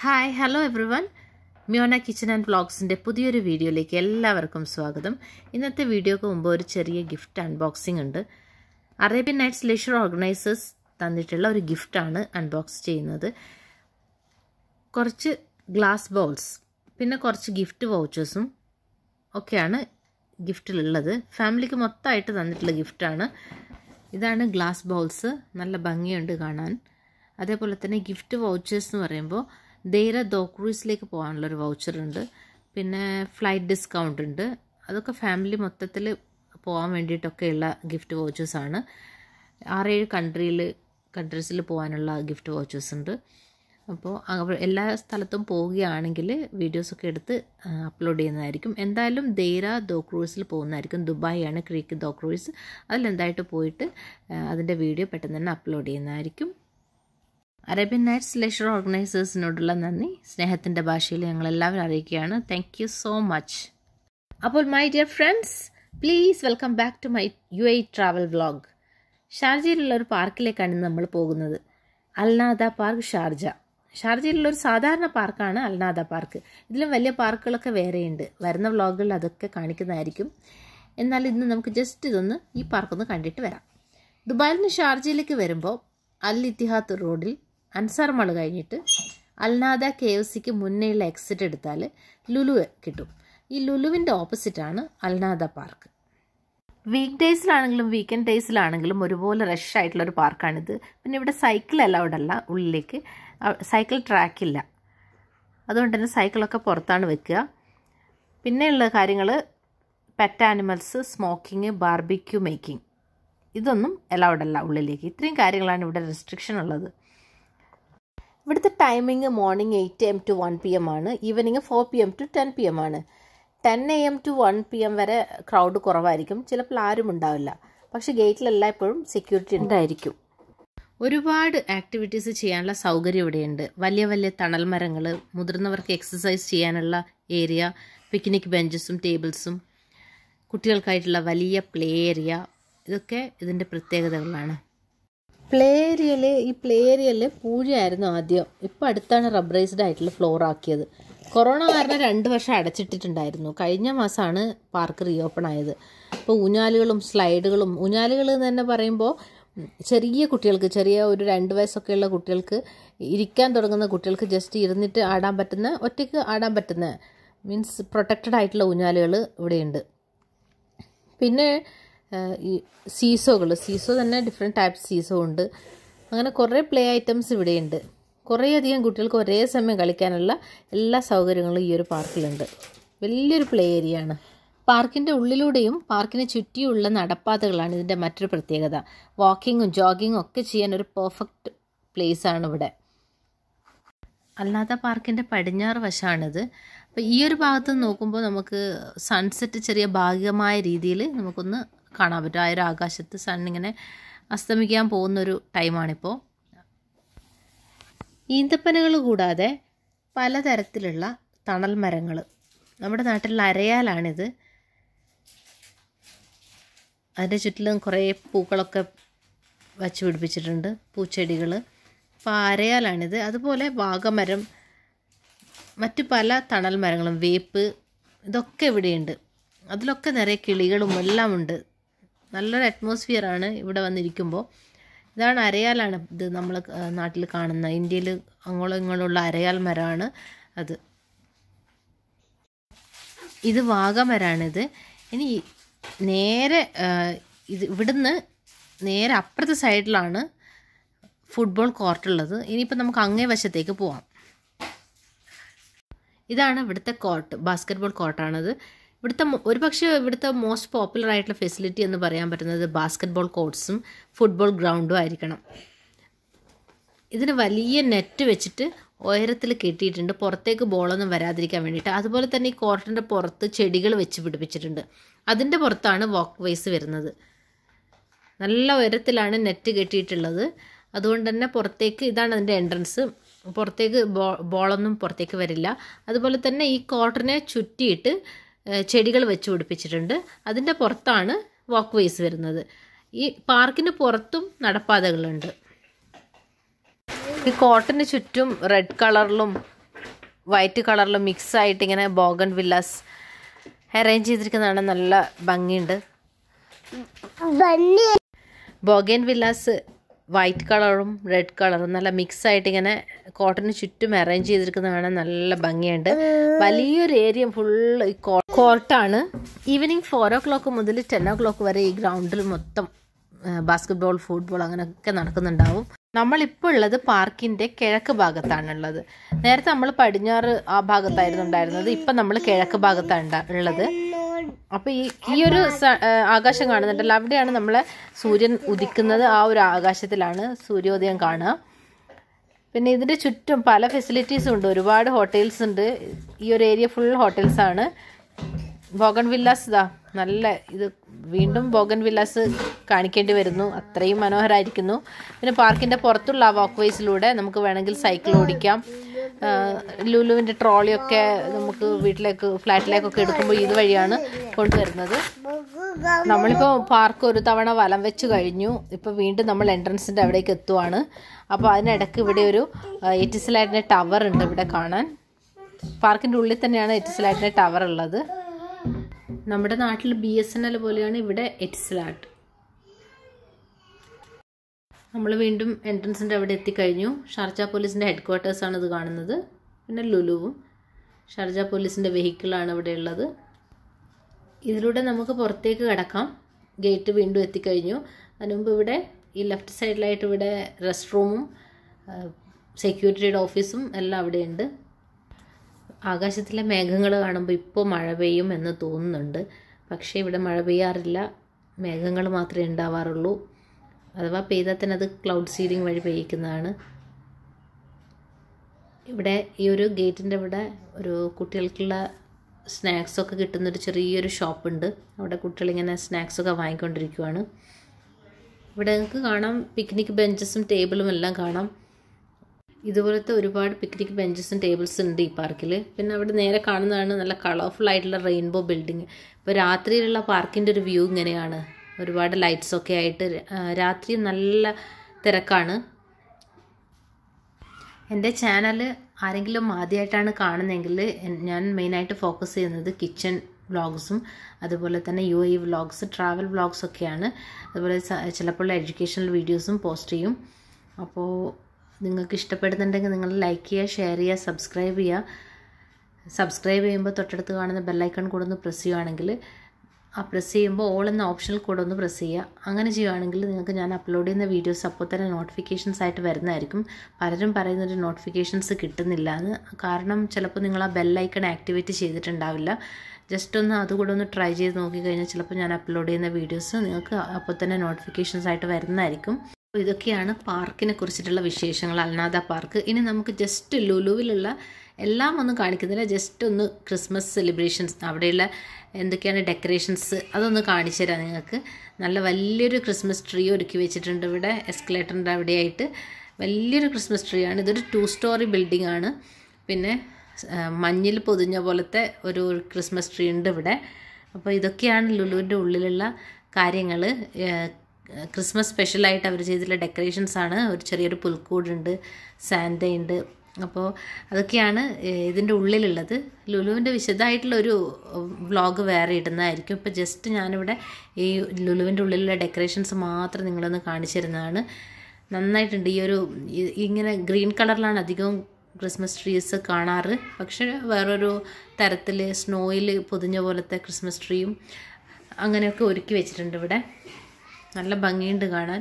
hi hello everyone മ്യോന kitchen and വ്ളോഗ്സിൻ്റെ പുതിയൊരു വീഡിയോയിലേക്ക് എല്ലാവർക്കും സ്വാഗതം ഇന്നത്തെ വീഡിയോക്ക് മുമ്പ് ഒരു ചെറിയ ഗിഫ്റ്റ് അൺബോക്സിംഗ് ഉണ്ട് അറേബ്യൻ നൈറ്റ്സ് ലെഷർ ഓർഗനൈസേഴ്സ് തന്നിട്ടുള്ള ഒരു ഗിഫ്റ്റാണ് അൺബോക്സ് ചെയ്യുന്നത് കുറച്ച് ഗ്ലാസ് ബോൾസ് പിന്നെ കുറച്ച് ഗിഫ്റ്റ് വൗച്ചേഴ്സും ഒക്കെയാണ് ഗിഫ്റ്റിലുള്ളത് ഫാമിലിക്ക് മൊത്തമായിട്ട് തന്നിട്ടുള്ള ഗിഫ്റ്റാണ് ഇതാണ് ഗ്ലാസ് ബോൾസ് നല്ല ഭംഗിയുണ്ട് കാണാൻ അതേപോലെ തന്നെ ഗിഫ്റ്റ് വൗച്ചേഴ്സ് എന്ന് പറയുമ്പോൾ പോകാനുള്ള ഒരു വൗച്ചർ ഉണ്ട് പിന്നെ ഫ്ലൈറ്റ് ഡിസ്കൗണ്ട് ഉണ്ട് അതൊക്കെ ഫാമിലി മൊത്തത്തിൽ പോകാൻ വേണ്ടിയിട്ടൊക്കെയുള്ള ഗിഫ്റ്റ് വൗച്ചേഴ്സാണ് ആറേഴ് കൺട്രിയിൽ കൺട്രീസിൽ പോകാനുള്ള ഗിഫ്റ്റ് വൗച്ചേഴ്സ് ഉണ്ട് അപ്പോൾ എല്ലാ സ്ഥലത്തും പോവുകയാണെങ്കിൽ വീഡിയോസൊക്കെ എടുത്ത് അപ്ലോഡ് ചെയ്യുന്നതായിരിക്കും എന്തായാലും ദേര ദോ ക്രൂസിൽ പോകുന്നതായിരിക്കും ദുബായ് ആണ് ക്രീക്ക് ദോ ക്രൂസ് അതിലെന്തായിട്ട് പോയിട്ട് അതിൻ്റെ വീഡിയോ പെട്ടെന്ന് തന്നെ അപ്ലോഡ് ചെയ്യുന്നതായിരിക്കും അറേബ്യൻ നൈറ്റ്സ് ലെഷർ ഓർഗനൈസേഴ്സിനോടുള്ള നന്ദി സ്നേഹത്തിൻ്റെ ഭാഷയിൽ ഞങ്ങളെല്ലാവരും അറിയിക്കുകയാണ് താങ്ക് യു സോ മച്ച് അപ്പോൾ my dear friends please welcome back to my U I travel vlog ഷാർജയിലുള്ള ഒരു പാർക്കിലേക്കാണ് നമ്മൾ പോകുന്നത് അൽനാദ പാർക്ക് ഷാർജ ഷാർജയിലുള്ള ഒരു സാധാരണ പാർക്കാണ് അൽനാദ പാർക്ക് ഇതിലും വലിയ പാർക്കുകളൊക്കെ വേറെയുണ്ട് വരുന്ന വ്ളോഗുകളിൽ അതൊക്കെ കാണിക്കുന്നതായിരിക്കും എന്നാൽ ഇന്ന് നമുക്ക് ജസ്റ്റ് ഇതൊന്ന് ഈ പാർക്കൊന്ന് കണ്ടിട്ട് വരാം ദുബായിൽ നിന്ന് ഷാർജയിലേക്ക് വരുമ്പോൾ അൽ ഇത്തിഹാദ് റോഡിൽ അൻസാർ മോള് കഴിഞ്ഞിട്ട് അൽനാദ കെ എഫ് സിക്ക് മുന്നേയുള്ള എക്സിറ്റ് എടുത്താൽ ലുലു കിട്ടും ഈ ലുലുവിൻ്റെ ഓപ്പോസിറ്റാണ് അൽനാദ പാർക്ക് വീക്ക് ഡേയ്സിലാണെങ്കിലും വീക്കെൻഡ് ഡേയ്സിലാണെങ്കിലും ഒരുപോലെ റഷ് ആയിട്ടുള്ള ഒരു പാർക്കാണിത് പിന്നെ ഇവിടെ സൈക്കിൾ അലൗഡ് അല്ല ഉള്ളിലേക്ക് സൈക്കിൾ ട്രാക്കില്ല അതുകൊണ്ട് തന്നെ സൈക്കിളൊക്കെ പുറത്താണ് വെക്കുക പിന്നെയുള്ള കാര്യങ്ങൾ pet animals smoking barbecue making ഇതൊന്നും അലൗഡ് അല്ല ഉള്ളിലേക്ക് ഇത്രയും കാര്യങ്ങളാണ് ഇവിടെ റെസ്ട്രിക്ഷൻ ഉള്ളത് ഇവിടുത്തെ timing morning eight M to one P M ആണ് evening four P M to ten P M ആണ് ten A M to one P M വരെ ക്രൗഡ് കുറവായിരിക്കും ചിലപ്പോൾ ആരും ഉണ്ടാവില്ല പക്ഷെ ഗേറ്റിലെല്ലാം ഇപ്പോഴും സെക്യൂരിറ്റി ഉണ്ടായിരിക്കും ഒരുപാട് ആക്ടിവിറ്റീസ് ചെയ്യാനുള്ള സൗകര്യം ഇവിടെയുണ്ട് വലിയ വലിയ തണൽ മരങ്ങൾ മുതിർന്നവർക്ക് എക്സസൈസ് ചെയ്യാനുള്ള ഏരിയ പിക്നിക് ബെഞ്ചസും ടേബിൾസും കുട്ടികൾക്കായിട്ടുള്ള വലിയ പ്ലേ ഏരിയ ഇതൊക്കെ ഇതിൻ്റെ പ്രത്യേകതകളാണ് പ്ലേ ഏരിയയിൽ ഈ പ്ലേ ഏരിയയിൽ ആദ്യം ഇപ്പോൾ അടുത്താണ് റബ്ബറൈസ്ഡ് ആയിട്ടുള്ള ഫ്ലോർ ആക്കിയത് കൊറോണ കാരണം രണ്ട് വർഷം അടച്ചിട്ടിട്ടുണ്ടായിരുന്നു കഴിഞ്ഞ മാസമാണ് പാർക്ക് റീഓപ്പൺ ആയത് ഇപ്പോൾ ഊഞ്ഞാലുകളും സ്ലൈഡുകളും ഊഞ്ഞാലുകൾ എന്ന് തന്നെ പറയുമ്പോൾ ചെറിയ കുട്ടികൾക്ക് ചെറിയ ഒരു രണ്ട് വയസ്സൊക്കെയുള്ള കുട്ടികൾക്ക് ഇരിക്കാൻ തുടങ്ങുന്ന കുട്ടികൾക്ക് ജസ്റ്റ് ഇരുന്നിട്ട് ആടാൻ പറ്റുന്ന ഒറ്റയ്ക്ക് ആടാൻ പറ്റുന്ന മീൻസ് പ്രൊട്ടക്റ്റഡ് ആയിട്ടുള്ള ഊഞ്ഞാലുകൾ ഇവിടെയുണ്ട് പിന്നെ ഈ സീസോകൾ സീസോ തന്നെ ഡിഫറെൻ്റ് ടൈപ്പ് സീസോ ഉണ്ട് അങ്ങനെ കുറേ പ്ലേ ഐറ്റംസ് ഇവിടെയുണ്ട് കുറേയധികം കുട്ടികൾക്ക് ഒരേ സമയം കളിക്കാനുള്ള എല്ലാ സൗകര്യങ്ങളും ഈ ഒരു പാർക്കിലുണ്ട് വലിയൊരു പ്ലേ ഏരിയ ആണ് പാർക്കിൻ്റെ ഉള്ളിലൂടെയും പാർക്കിന് ചുറ്റിയുള്ള നടപ്പാതകളാണ് ഇതിൻ്റെ മറ്റൊരു പ്രത്യേകത വാക്കിങ്ങും ജോഗിങ്ങും ഒക്കെ ചെയ്യാൻ ഒരു പെർഫെക്റ്റ് പ്ലേസ് ആണ് ഇവിടെ അല്ലാത്ത പാർക്കിൻ്റെ പടിഞ്ഞാറ് വശമാണിത് അപ്പോൾ ഈ ഒരു ഭാഗത്ത് നോക്കുമ്പോൾ നമുക്ക് സൺസെറ്റ് ചെറിയ ഭാഗികമായ രീതിയിൽ നമുക്കൊന്ന് കാണാൻ പറ്റും ആ ഒരു ആകാശത്ത് സൺ ഇങ്ങനെ അസ്തമിക്കാൻ പോകുന്നൊരു ടൈമാണിപ്പോൾ ഈന്തപ്പനകൾ കൂടാതെ പലതരത്തിലുള്ള തണൽ മരങ്ങൾ നമ്മുടെ നാട്ടിൽ അരയാലാണിത് അതിൻ്റെ ചുറ്റിലും കുറേ പൂക്കളൊക്കെ വച്ച് പിടിപ്പിച്ചിട്ടുണ്ട് പൂച്ചെടികൾ അപ്പോൾ അരയാലാണിത് അതുപോലെ വാഗമരം മറ്റു പല തണൽ മരങ്ങളും വേപ്പ് ഇതൊക്കെ ഇവിടെയുണ്ട് അതിലൊക്കെ നിറയെ കിളികളും എല്ലാം ഉണ്ട് നല്ലൊരു അറ്റ്മോസ്ഫിയർ ആണ് ഇവിടെ വന്നിരിക്കുമ്പോൾ ഇതാണ് അരയാലാണ് ഇത് നമ്മൾ നാട്ടിൽ കാണുന്ന ഇന്ത്യയിൽ അങ്ങോളം ഇങ്ങോളുള്ള അരയാൽ മരമാണ് അത് ഇത് വാഗമരാണിത് ഇനി നേരെ ഇത് ഇവിടുന്ന് നേരെ അപ്പുറത്തെ സൈഡിലാണ് ഫുട്ബോൾ കോർട്ടുള്ളത് ഇനിയിപ്പോൾ നമുക്ക് അങ്ങേ വശത്തേക്ക് പോവാം ഇതാണ് ഇവിടുത്തെ കോർട്ട് ബാസ്കറ്റ്ബോൾ കോർട്ടാണത് ഇവിടുത്തെ ഒരു പക്ഷേ ഇവിടുത്തെ മോസ്റ്റ് പോപ്പുലർ ആയിട്ടുള്ള ഫെസിലിറ്റി എന്ന് പറയാൻ പറ്റുന്നത് ബാസ്കറ്റ്ബോൾ കോർട്സും ഫുട്ബോൾ ഗ്രൗണ്ടും ആയിരിക്കണം ഇതിന് വലിയ നെറ്റ് വെച്ചിട്ട് ഉയരത്തിൽ കെട്ടിയിട്ടുണ്ട് പുറത്തേക്ക് ബോളൊന്നും വരാതിരിക്കാൻ വേണ്ടിയിട്ട് അതുപോലെ തന്നെ ഈ കോർട്ടിൻ്റെ പുറത്ത് ചെടികൾ വെച്ച് പിടിപ്പിച്ചിട്ടുണ്ട് അതിൻ്റെ പുറത്താണ് വാക്ക് വേസ് വരുന്നത് നല്ല ഉയരത്തിലാണ് നെറ്റ് കെട്ടിയിട്ടുള്ളത് അതുകൊണ്ട് തന്നെ പുറത്തേക്ക് ഇതാണ് അതിൻ്റെ എൻട്രൻസ് പുറത്തേക്ക് ബോളൊന്നും പുറത്തേക്ക് വരില്ല അതുപോലെ തന്നെ ഈ കോർട്ടറിനെ ചുറ്റിയിട്ട് ചെടികൾ വെച്ച് പിടിപ്പിച്ചിട്ടുണ്ട് അതിൻ്റെ പുറത്താണ് വാക്ക് വേസ് വരുന്നത് ഈ പാർക്കിന് പുറത്തും നടപ്പാതകളുണ്ട് ഈ കോട്ടന് ചുറ്റും റെഡ് കളറിലും വൈറ്റ് കളറിലും മിക്സ് ആയിട്ട് ഇങ്ങനെ ബോഗൺ വില്ലാസ് അറേഞ്ച് ചെയ്തിരിക്കുന്നതാണ് നല്ല ഭംഗിയുണ്ട് ബോഗൻ വില്ലാസ് വൈറ്റ് കളറും റെഡ് കളറും നല്ല മിക്സ് ആയിട്ട് ഇങ്ങനെ കോട്ടന് ചുറ്റും അറേഞ്ച് ചെയ്തിരിക്കുന്ന കാണാൻ നല്ല ഭംഗിയുണ്ട് വലിയൊരു ഏരിയ ഫുള്ള് കോർട്ടാണ് ഈവനിങ് ഫോർ ഓ ക്ലോക്ക് മുതൽ ടെൻ ഓ ക്ലോക്ക് വരെ ഈ ഗ്രൗണ്ടിൽ മൊത്തം ബാസ്കറ്റ്ബോൾ ഫുട്ബോൾ അങ്ങനെയൊക്കെ നടക്കുന്നുണ്ടാവും നമ്മളിപ്പോൾ ഉള്ളത് പാർക്കിൻ്റെ കിഴക്ക് ഭാഗത്താണുള്ളത് നേരത്തെ നമ്മൾ പടിഞ്ഞാറ് ആ ഭാഗത്തായിരുന്നു ഉണ്ടായിരുന്നത് ഇപ്പം നമ്മൾ കിഴക്ക് ഭാഗത്താണ് ഉള്ളത് അപ്പോൾ ഈ ഈ ഒരു ആകാശം കാണുന്നുണ്ടല്ലോ അവിടെയാണ് നമ്മളെ സൂര്യൻ ഉദിക്കുന്നത് ആ ഒരു ആകാശത്തിലാണ് സൂര്യോദയം കാണുക പിന്നെ ഇതിന്റെ ചുറ്റും പല ഫെസിലിറ്റീസും ഉണ്ട് ഒരുപാട് ഹോട്ടൽസ് ഉണ്ട് ഈ ഒരു ഏരിയ ഫുൾ ആണ് ബോഗൺ വില്ലാസ് ഇതാ നല്ല ഇത് വീണ്ടും ബോഗൻ വില്ലാസ് കാണിക്കേണ്ടി വരുന്നു അത്രയും മനോഹരമായിരിക്കുന്നു പിന്നെ പാർക്കിന്റെ പുറത്തുള്ള ആ വാക്ക് വേസിലൂടെ നമുക്ക് വേണമെങ്കിൽ സൈക്കിൾ ഓടിക്കാം ലുലുവിൻ്റെ ട്രോളിയൊക്കെ നമുക്ക് വീട്ടിലേക്ക് ഫ്ലാറ്റിലേക്കൊക്കെ എടുക്കുമ്പോൾ വഴിയാണ് കൊണ്ടുവരുന്നത് നമ്മളിപ്പോൾ പാർക്ക് ഒരു തവണ വലം വെച്ച് കഴിഞ്ഞു ഇപ്പോൾ വീണ്ടും നമ്മൾ എൻട്രൻസിൻ്റെ അവിടേക്ക് എത്തുവാണ് അപ്പോൾ അതിനിടയ്ക്ക് ഇവിടെ ഒരു എറ്റിസലാറ്റിൻ്റെ ടവർ ഉണ്ട് ഇവിടെ കാണാൻ പാർക്കിൻ്റെ ഉള്ളിൽ തന്നെയാണ് എറ്റിസലാറ്റിൻ്റെ ടവർ ഉള്ളത് നമ്മുടെ നാട്ടിൽ ബി എസ് എൻ എൽ പോലെയാണ് ഇവിടെ എറ്റിസലാറ്റ് നമ്മൾ വീണ്ടും എൻട്രൻസിൻ്റെ അവിടെ എത്തിക്കഴിഞ്ഞു ഷാർജ പോലീസിൻ്റെ ഹെഡ് ക്വാർട്ടേഴ്സാണ് ഇത് കാണുന്നത് പിന്നെ ലുലുവും ഷാർജ പോലീസിൻ്റെ വെഹിക്കിളാണ് ഇവിടെ ഉള്ളത് ഇതിലൂടെ നമുക്ക് പുറത്തേക്ക് കിടക്കാം ഗേറ്റ് വീണ്ടും എത്തിക്കഴിഞ്ഞു അതിനുമുമ്പ് ഇവിടെ ഈ ലെഫ്റ്റ് സൈഡിലായിട്ട് ഇവിടെ റെസ്റ്റ് റൂമും സെക്യൂരിറ്റിയുടെ ഓഫീസും എല്ലാം അവിടെയുണ്ട് ആകാശത്തിലെ മേഘങ്ങൾ കാണുമ്പോൾ ഇപ്പോൾ മഴ പെയ്യും എന്ന് തോന്നുന്നുണ്ട് പക്ഷേ ഇവിടെ മഴ പെയ്യാറില്ല മേഘങ്ങൾ മാത്രമേ ഉണ്ടാവാറുള്ളൂ അഥവാ പെയ്താൽ തന്നെ അത് ക്ലൗഡ് സീലിംഗ് വഴി പെയ്യിക്കുന്നതാണ് ഇവിടെ ഈ ഒരു ഗേറ്റിൻ്റെ ഇവിടെ ഒരു കുട്ടികൾക്കുള്ള സ്നാക്സൊക്കെ കിട്ടുന്നൊരു ചെറിയൊരു ഷോപ്പുണ്ട് അവിടെ കുട്ടികളിങ്ങനെ സ്നാക്സൊക്കെ വാങ്ങിക്കൊണ്ടിരിക്കുവാണ് ഇവിടെ നിങ്ങൾക്ക് കാണാം പിക്നിക് ബെഞ്ചസും ടേബിളും എല്ലാം കാണാം ഇതുപോലത്തെ ഒരുപാട് പിക്നിക് ബെഞ്ചസും ടേബിൾസ് ഉണ്ട് ഈ പാർക്കിൽ പിന്നെ അവിടെ നേരെ കാണുന്നതാണ് നല്ല കളർഫുൾ ആയിട്ടുള്ള റെയിൻബോ ബിൽഡിങ് ഇപ്പോൾ രാത്രിയിലുള്ള പാർക്കിൻ്റെ ഒരു വ്യൂ ഇങ്ങനെയാണ് ഒരുപാട് ലൈറ്റ്സൊക്കെ ആയിട്ട് രാത്രി നല്ല തിരക്കാണ് എൻ്റെ ചാനൽ ആരെങ്കിലും ആദ്യമായിട്ടാണ് കാണുന്നതെങ്കിൽ ഞാൻ മെയിനായിട്ട് ഫോക്കസ് ചെയ്യുന്നത് കിച്ചൺ വ്ളോഗ്സും അതുപോലെ തന്നെ യു ഐ വ്ളോഗ്സ് ട്രാവൽ വ്ളോഗ്സൊക്കെയാണ് അതുപോലെ ചിലപ്പോൾ എഡ്യൂക്കേഷണൽ വീഡിയോസും പോസ്റ്റ് ചെയ്യും അപ്പോൾ നിങ്ങൾക്ക് ഇഷ്ടപ്പെടുന്നുണ്ടെങ്കിൽ നിങ്ങൾ ലൈക്ക് ചെയ്യുക ഷെയർ ചെയ്യുക സബ്സ്ക്രൈബ് ചെയ്യുക സബ്സ്ക്രൈബ് ചെയ്യുമ്പോൾ തൊട്ടടുത്ത് കാണുന്ന ബെല്ലൈക്കൺ കൂടെ ഒന്ന് പ്രസ് ചെയ്യുകയാണെങ്കിൽ ആ പ്രസ് ചെയ്യുമ്പോൾ ഓൾ എന്ന ഓപ്ഷനിൽ കൂടെ ഒന്ന് പ്രസ് ചെയ്യുക അങ്ങനെ ചെയ്യുകയാണെങ്കിൽ നിങ്ങൾക്ക് ഞാൻ അപ്ലോഡ് ചെയ്യുന്ന വീഡിയോസ് അപ്പോൾ തന്നെ നോട്ടിഫിക്കേഷൻസ് ആയിട്ട് വരുന്നതായിരിക്കും പലരും പറയുന്നൊരു നോട്ടിഫിക്കേഷൻസ് കിട്ടുന്നില്ല എന്ന് കാരണം ചിലപ്പോൾ നിങ്ങൾ ആ ബെല്ലൈക്കൺ ആക്ടിവേറ്റ് ചെയ്തിട്ടുണ്ടാവില്ല ജസ്റ്റ് ഒന്ന് അതുകൂടെ ഒന്ന് ട്രൈ ചെയ്ത് നോക്കിക്കഴിഞ്ഞാൽ ചിലപ്പോൾ ഞാൻ അപ്ലോഡ് ചെയ്യുന്ന വീഡിയോസ് നിങ്ങൾക്ക് അപ്പോൾ തന്നെ നോട്ടിഫിക്കേഷൻസ് ആയിട്ട് വരുന്നതായിരിക്കും ഇതൊക്കെയാണ് പാർക്കിനെ കുറിച്ചിട്ടുള്ള വിശേഷങ്ങൾ അൽനാഥ പാർക്ക് ഇനി നമുക്ക് ജസ്റ്റ് ലുലുവിലുള്ള എല്ലാം ഒന്നും കാണിക്കുന്നില്ല ജസ്റ്റ് ഒന്ന് ക്രിസ്മസ് സെലിബ്രേഷൻസ് അവിടെയുള്ള എന്തൊക്കെയാണ് ഡെക്കറേഷൻസ് അതൊന്ന് കാണിച്ചു തരാം നിങ്ങൾക്ക് നല്ല വലിയൊരു ക്രിസ്മസ് ട്രീ ഒരുക്കി വെച്ചിട്ടുണ്ട് ഇവിടെ എസ്കലേറ്ററിൻ്റെ അവിടെയായിട്ട് വലിയൊരു ക്രിസ്മസ് ട്രീ ആണ് ഇതൊരു ടു സ്റ്റോറി ബിൽഡിംഗ് ആണ് പിന്നെ മഞ്ഞിൽ പൊതിഞ്ഞ പോലത്തെ ഒരു ക്രിസ്മസ് ട്രീ ഉണ്ട് ഇവിടെ അപ്പോൾ ഇതൊക്കെയാണ് ലുലുവിൻ്റെ ഉള്ളിലുള്ള കാര്യങ്ങൾ ക്രിസ്മസ് സ്പെഷ്യലായിട്ട് അവർ ചെയ്തിട്ടുള്ള ഡെക്കറേഷൻസ് ആണ് ഒരു ചെറിയൊരു പുൽക്കൂടുണ്ട് സാന്തയുണ്ട് അപ്പോൾ അതൊക്കെയാണ് ഇതിൻ്റെ ഉള്ളിലുള്ളത് ലുലുവിൻ്റെ വിശദമായിട്ടുള്ളൊരു വ്ളോഗ് വേറെ ഇടുന്നതായിരിക്കും ഇപ്പോൾ ജസ്റ്റ് ഞാനിവിടെ ഈ ലുലുവിൻ്റെ ഉള്ളിലുള്ള ഡെക്കറേഷൻസ് മാത്രം നിങ്ങളൊന്ന് കാണിച്ചു തരുന്നതാണ് നന്നായിട്ടുണ്ട് ഈ ഒരു ഇങ്ങനെ ഗ്രീൻ കളറിലാണ് അധികവും ക്രിസ്മസ് ട്രീസ് കാണാറ് പക്ഷേ വേറൊരു തരത്തിൽ സ്നോയിൽ പൊതിഞ്ഞ പോലത്തെ ക്രിസ്മസ് ട്രീയും അങ്ങനെയൊക്കെ ഒരുക്കി വെച്ചിട്ടുണ്ട് ഇവിടെ നല്ല ഭംഗിയുണ്ട് കാണാൻ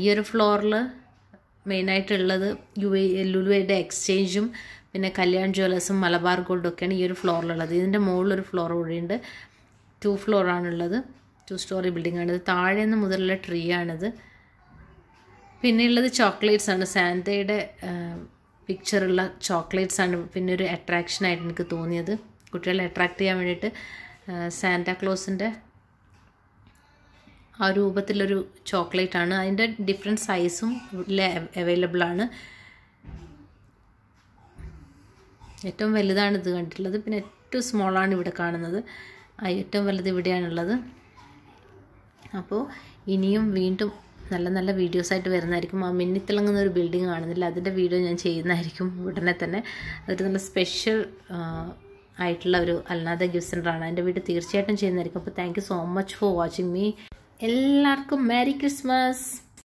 ഈ ഒരു ഫ്ലോറിൽ മെയിനായിട്ടുള്ളത് യു എ ലുലുവയുടെ എക്സ്ചേഞ്ചും പിന്നെ കല്യാൺ ജ്വല്ലേഴ്സും മലബാർ ഒക്കെയാണ് ഈ ഒരു ഫ്ലോറിലുള്ളത് ഇതിൻ്റെ മുകളിലൊരു ഫ്ലോർ കൂടിയുണ്ട് ടു ഫ്ലോറാണുള്ളത് ടു സ്റ്റോറി ബിൽഡിംഗ് ആണിത് താഴെ മുതലുള്ള ട്രീ ആണിത് പിന്നെയുള്ളത് ചോക്ലേറ്റ്സ് ആണ് സാന്തയുടെ പിക്ചറുള്ള ചോക്ലേറ്റ്സ് ആണ് പിന്നെ ഒരു അട്രാക്ഷനായിട്ട് എനിക്ക് തോന്നിയത് കുട്ടികളെ അട്രാക്റ്റ് ചെയ്യാൻ വേണ്ടിയിട്ട് ക്ലോസിൻ്റെ ആ രൂപത്തിലൊരു ആണ് അതിൻ്റെ ഡിഫറെൻ്റ് സൈസും ഇവിടെ അവൈലബിൾ ആണ് ഏറ്റവും വലുതാണ് ഇത് കണ്ടിട്ടുള്ളത് പിന്നെ ഏറ്റവും സ്മോളാണ് ഇവിടെ കാണുന്നത് ഏറ്റവും വലുത് ഇവിടെയാണുള്ളത് അപ്പോൾ ഇനിയും വീണ്ടും നല്ല നല്ല വീഡിയോസായിട്ട് വരുന്നതായിരിക്കും ആ മിന്നിത്തിളങ്ങുന്ന ഒരു ബിൽഡിംഗ് കാണുന്നില്ല അതിൻ്റെ വീഡിയോ ഞാൻ ചെയ്യുന്നതായിരിക്കും ഉടനെ തന്നെ അതൊരു നല്ല സ്പെഷ്യൽ ആയിട്ടുള്ള ഒരു അൽനാഥ ഗിഫ്റ്റ് സെൻ്ററാണ് എൻ്റെ വീട് തീർച്ചയായിട്ടും ചെയ്യുന്നതായിരിക്കും അപ്പോൾ thank so much for watching me எல்லாருக்கும் மேரி கிறிஸ்மஸ்